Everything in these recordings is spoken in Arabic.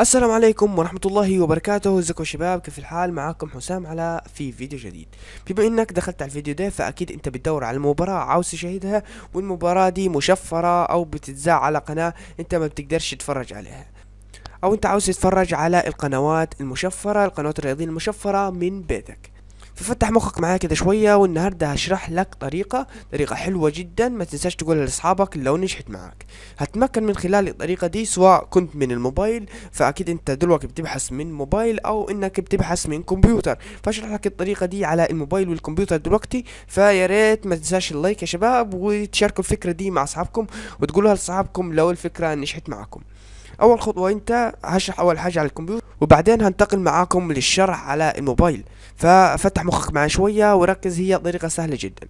السلام عليكم ورحمة الله وبركاته ازيكم شباب كيف الحال معاكم حسام على في فيديو جديد بما انك دخلت على الفيديو ده فاكيد انت بتدور على المباراة عاوز تشاهدها والمباراة دي مشفرة او بتتذاع على قناة انت ما بتقدرش تتفرج عليها او انت عاوز تتفرج على القنوات المشفرة القنوات الرياضية المشفرة من بيتك ففتح مخك معايا كده شويه والنهارده هشرح لك طريقه طريقه حلوه جدا ما تنساش تقولها لاصحابك لو نجحت معاك هتمكن من خلال الطريقه دي سواء كنت من الموبايل فاكيد انت دلوقتي بتبحث من موبايل او انك بتبحث من كمبيوتر فاشرح لك الطريقه دي على الموبايل والكمبيوتر دلوقتي فيا ريت ما تنساش اللايك يا شباب وتشاركوا الفكره دي مع اصحابكم وتقولوها لاصحابكم لو الفكره نجحت معاكم اول خطوه انت هشرح اول حاجه على الكمبيوتر وبعدين هنتقل معاكم للشرح على الموبايل ففتح مخك معي شويه وركز هي طريقه سهله جدا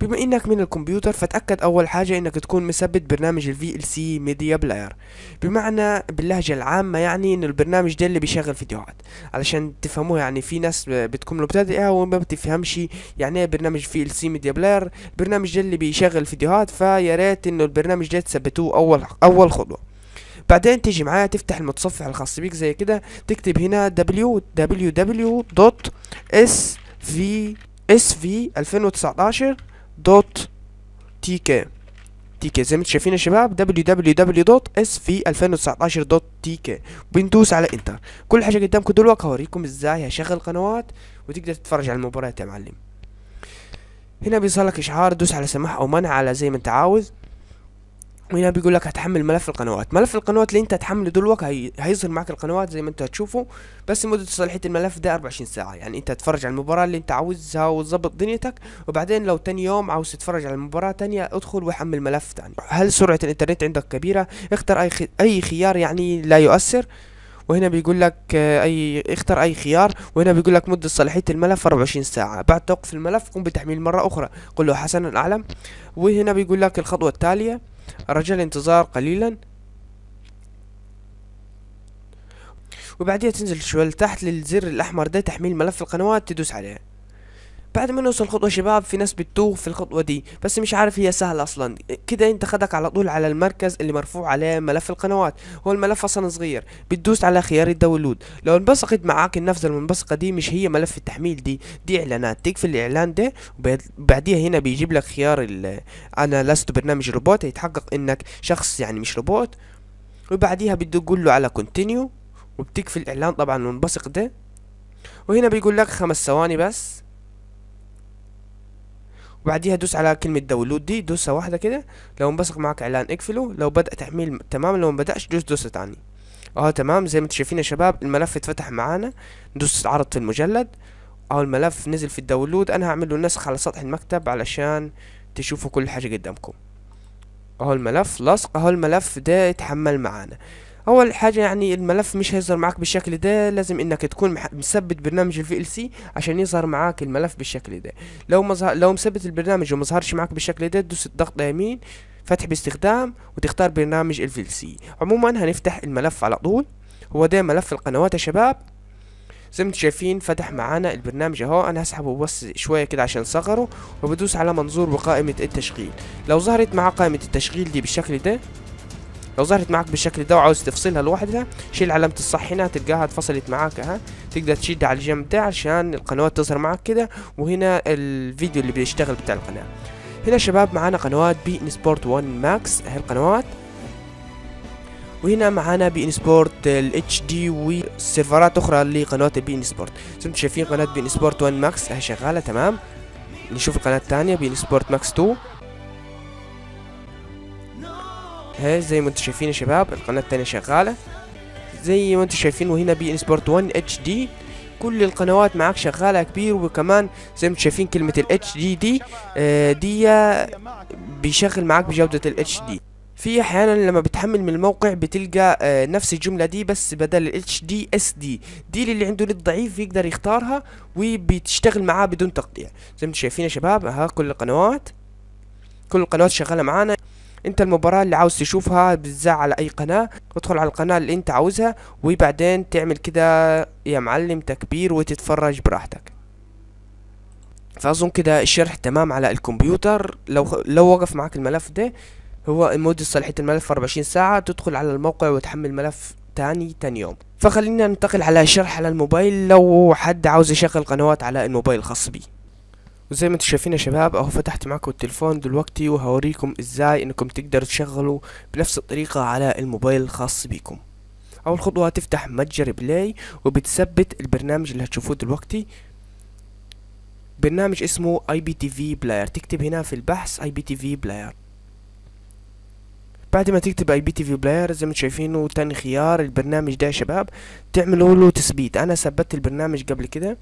بما انك من الكمبيوتر فتأكد اول حاجة انك تكون مثبت برنامج ال VLC Media Player بمعنى باللهجة العامة يعني ان البرنامج ده اللي بيشغل فيديوهات علشان تفهموه يعني في ناس بتكون مبتدئة وما بتفهمش يعني ايه برنامج VLC Media Player البرنامج ده اللي بيشغل فيديوهات فيا ريت انه البرنامج ده تثبتوه اول اول خطوة بعدين تيجي معايا تفتح المتصفح الخاص بيك زي كده تكتب هنا wwwsvsv 2019tk تيكي زي ما انتم شايفين يا شباب www.sv2019.tk بندوس على انتر كل حاجه قدامكم دلوقتي هوريكم ازاي هشغل قنوات وتقدر تتفرج على المباريات يا معلم هنا بيظهر لك اشعار دوس على سماح او منع على زي ما انت عاوز وهنا بيقول لك هتحمل ملف القنوات ملف القنوات اللي انت هتحمله دلوقتي هي... هيظهر معك القنوات زي ما انت هتشوفه بس مدة صلاحية الملف ده 24 ساعة يعني انت تتفرج على المباراة اللي انت عاوزها وتظبط دنيتك وبعدين لو تاني يوم عاوز تتفرج على المباراة تانية ادخل وحمل ملف تاني هل سرعة الانترنت عندك كبيرة اختر اي خ... اي خيار يعني لا يؤثر وهنا بيقول لك اي اختر اي خيار وهنا بيقول لك مده صلاحيه الملف 24 ساعه بعد توقف الملف قم بتحميل مره اخرى قل له حسنا اعلم وهنا بيقول لك الخطوه التاليه رجاء الانتظار قليلا وبعديها تنزل شوي لتحت للزر الأحمر ده تحميل ملف القنوات تدوس عليه بعد ما نوصل خطوة شباب في ناس بتتوه في الخطوة دي بس مش عارف هي سهلة أصلا كده أنت خدك على طول على المركز اللي مرفوع عليه ملف القنوات هو الملف أصلا صغير بتدوس على خيار الداونلود لو انبثقت معاك النفذة المنبثقة دي مش هي ملف التحميل دي دي إعلانات تقفل الإعلان ده وبعديها هنا بيجيب لك خيار أنا لست برنامج روبوت يتحقق إنك شخص يعني مش روبوت وبعديها بده تقول له على كونتينيو وبتقفل الإعلان طبعا المنبثق ده وهنا بيقول لك خمس ثواني بس وبعديها دوس على كلمة داونلود دي دوسها واحدة كده لو انبثق معاك اعلان اقفله لو بدأ تحميل تمام لو مبدأش دوس دوسة تاني اهو تمام زي ما انتو شايفين يا شباب الملف اتفتح معانا دوس عرض في المجلد اهو الملف نزل في الداونلود انا هعمل له نسخ على سطح المكتب علشان تشوفوا كل حاجة قدامكم اهو الملف لصق اهو الملف ده اتحمل معانا اول حاجه يعني الملف مش هيظهر معاك بالشكل ده لازم انك تكون مثبت برنامج ال سي عشان يظهر معاك الملف بالشكل ده لو مظهر لو مثبت البرنامج وما ظهرش معاك بالشكل ده تدوس الضغط يمين فتح باستخدام وتختار برنامج ال سي عموما هنفتح الملف على طول هو ده ملف القنوات يا شباب زي ما انتم شايفين فتح معانا البرنامج اهو انا هسحبه بس شويه كده عشان صغره وبدوس على منظور وقائمه التشغيل لو ظهرت معاه قائمه التشغيل دي بالشكل ده لو ظهرت معك بالشكل ده وعاوز تفصلها لوحدها شيل علامه الصح هنا تلقاها اتفصلت معاك اها تقدر تشد على الجنب ده عشان القنوات تظهر معك كده وهنا الفيديو اللي بيشتغل بتاع القناه هنا شباب معانا قنوات بي ان سبورت 1 ماكس اهي القنوات وهنا معانا بي ان سبورت الاتش دي وسيرفرات اخرى لقنوات البي ان سبورت زي ما شايفين قناه بي ان سبورت 1 ماكس اهي شغاله تمام نشوف القناه الثانيه بي ان سبورت ماكس 2 اهي زي ما انتم شايفين يا شباب القناه الثانيه شغاله زي ما انتم شايفين وهنا بي ان سبورت 1 اتش دي كل القنوات معاك شغالة كبير وكمان زي ما شايفين كلمة الاتش دي دي آه، دي بيشغل معاك بجودة الاتش دي في احيانا لما بتحمل من الموقع بتلقى آه، نفس الجمله دي بس بدل الاتش دي اس دي دي اللي عنده نت ضعيف يقدر يختارها وبتشتغل معاه بدون تقطيع زي ما انتم شايفين يا شباب ها كل القنوات كل القنوات شغاله معانا انت المباراة اللي عاوز تشوفها بتذاع على اي قناة ادخل على القناة اللي انت عاوزها وبعدين تعمل كده يا معلم تكبير وتتفرج براحتك فاظن كده الشرح تمام على الكمبيوتر لو لو وقف معاك الملف ده هو مدة صلاحية الملف 24 ساعة تدخل على الموقع وتحمل ملف تاني تاني يوم فخلينا ننتقل على شرح على الموبايل لو حد عاوز يشغل قنوات على الموبايل الخاص بيه وزي ما انتم شايفين يا شباب اهو فتحت معاكم التلفون دلوقتي وهوريكم ازاي انكم تقدروا تشغلوا بنفس الطريقة على الموبايل الخاص بيكم اول خطوة هتفتح متجر بلاي وبتثبت البرنامج اللي هتشوفوه دلوقتي برنامج اسمه اي بي تي في بلاير تكتب هنا في البحث اي بي تي في بلاير بعد ما تكتب اي بي تي في بلاير زي ما شايفينه تاني خيار البرنامج ده يا شباب تعملوا له تثبيت انا ثبتت البرنامج قبل كده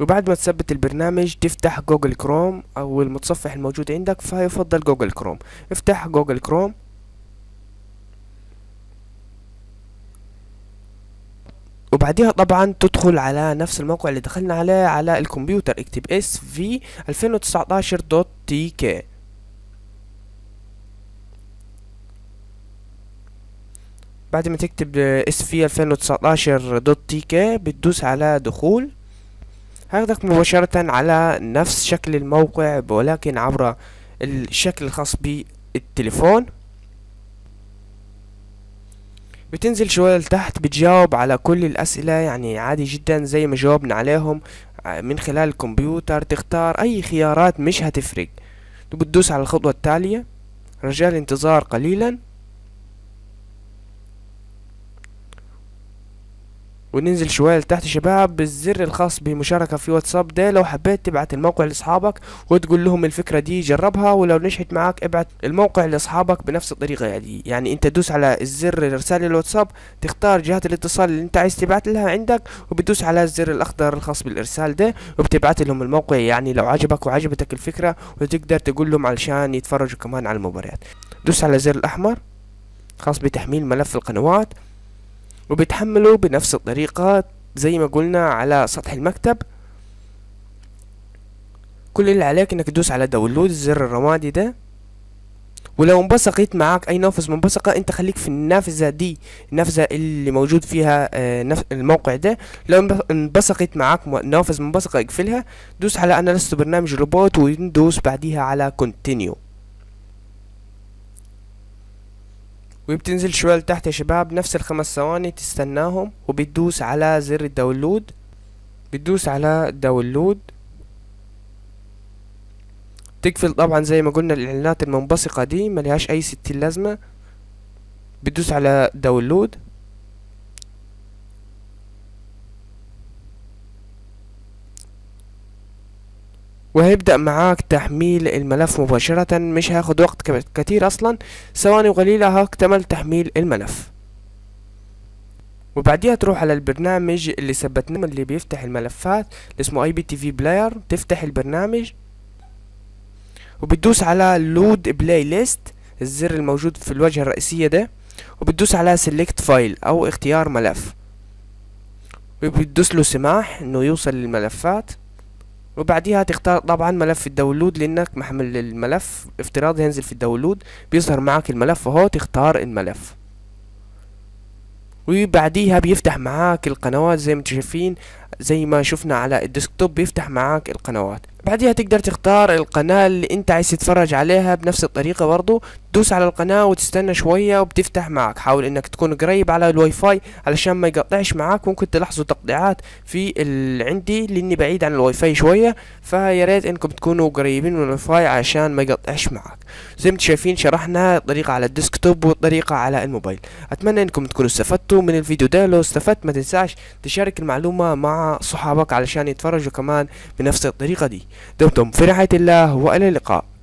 وبعد ما تثبت البرنامج تفتح جوجل كروم او المتصفح الموجود عندك فيفضل جوجل كروم افتح جوجل كروم وبعدها طبعا تدخل على نفس الموقع اللي دخلنا عليه على الكمبيوتر اكتب اس في 2019 دوت تي كي بعد ما تكتب اس في 2019 دوت تي كي بتدوس على دخول هاخدك مباشرة على نفس شكل الموقع ولكن عبر الشكل الخاص بالتليفون بتنزل شوية لتحت بتجاوب على كل الأسئلة يعني عادي جدا زي ما جاوبنا عليهم من خلال الكمبيوتر تختار أي خيارات مش هتفرق بتدوس على الخطوة التالية رجاء الانتظار قليلا وننزل شوية لتحت شباب بالزر الخاص بالمشاركة في واتساب ده لو حبيت تبعت الموقع لاصحابك وتقول لهم الفكرة دي جربها ولو نجحت معاك ابعت الموقع لاصحابك بنفس الطريقة دي يعني انت تدوس على الزر رسالة الواتساب تختار جهة الاتصال اللي انت عايز تبعت لها عندك وبتدوس على الزر الاخضر الخاص بالارسال ده وبتبعت لهم الموقع يعني لو عجبك وعجبتك الفكرة وتقدر تقول لهم علشان يتفرجوا كمان على المباريات دوس على الزر الاحمر خاص بتحميل ملف القنوات وبتحمله بنفس الطريقة زي ما قلنا على سطح المكتب كل اللي عليك انك تدوس على داونلود الزر الرمادي ده ولو انبثقت معاك اي نافذة منبثقة انت خليك في النافذة دي النافذة اللي موجود فيها آه، الموقع ده لو انبثقت معاك نافذة منبثقة اقفلها دوس على انا لست برنامج روبوت وندوس بعديها على كونتينيو وبتنزل شوية لتحت يا شباب نفس الخمس ثواني تستناهم وبتدوس على زر الداونلود بتدوس على داونلود تقفل طبعا زي ما قلنا الاعلانات المنبثقة دي ملهاش اي ستين لازمة بتدوس على داونلود وهيبدأ معاك تحميل الملف مباشرة مش هاخد وقت كتير اصلا ثواني قليلة هكتمل تحميل الملف وبعديها تروح على البرنامج اللي ثبتناه اللي بيفتح الملفات اللي اسمه اي بي تي في بلاير تفتح البرنامج وبتدوس على لود بلاي ليست الزر الموجود في الواجهة الرئيسية ده وبتدوس على سيلكت فايل او اختيار ملف وبتدوس له سماح انه يوصل للملفات وبعديها تختار طبعا ملف الداونلود لانك محمل الملف افتراضي هينزل في الداونلود بيظهر معاك الملف اهو تختار الملف وبعديها بيفتح معاك القنوات زي ما انتم شايفين زي ما شفنا على الديسكتوب بيفتح معاك القنوات بعدها تقدر تختار القناة اللي انت عايز تتفرج عليها بنفس الطريقة برضو تدوس على القناة وتستنى شوية وبتفتح معك حاول انك تكون قريب على الواي فاي علشان ما يقطعش معاك ممكن تلاحظوا تقطيعات في ال... عندي لاني بعيد عن الواي فاي شوية فياريت انكم تكونوا قريبين من الواي فاي عشان ما يقطعش معك زي ما انتم شايفين شرحنا الطريقة على الديسكتوب والطريقة على الموبايل اتمنى انكم تكونوا استفدتوا من الفيديو ده لو استفدت ما تنساش تشارك المعلومة مع صحابك علشان يتفرجوا كمان بنفس الطريقة دي دمتم في رعاية الله وإلى اللقاء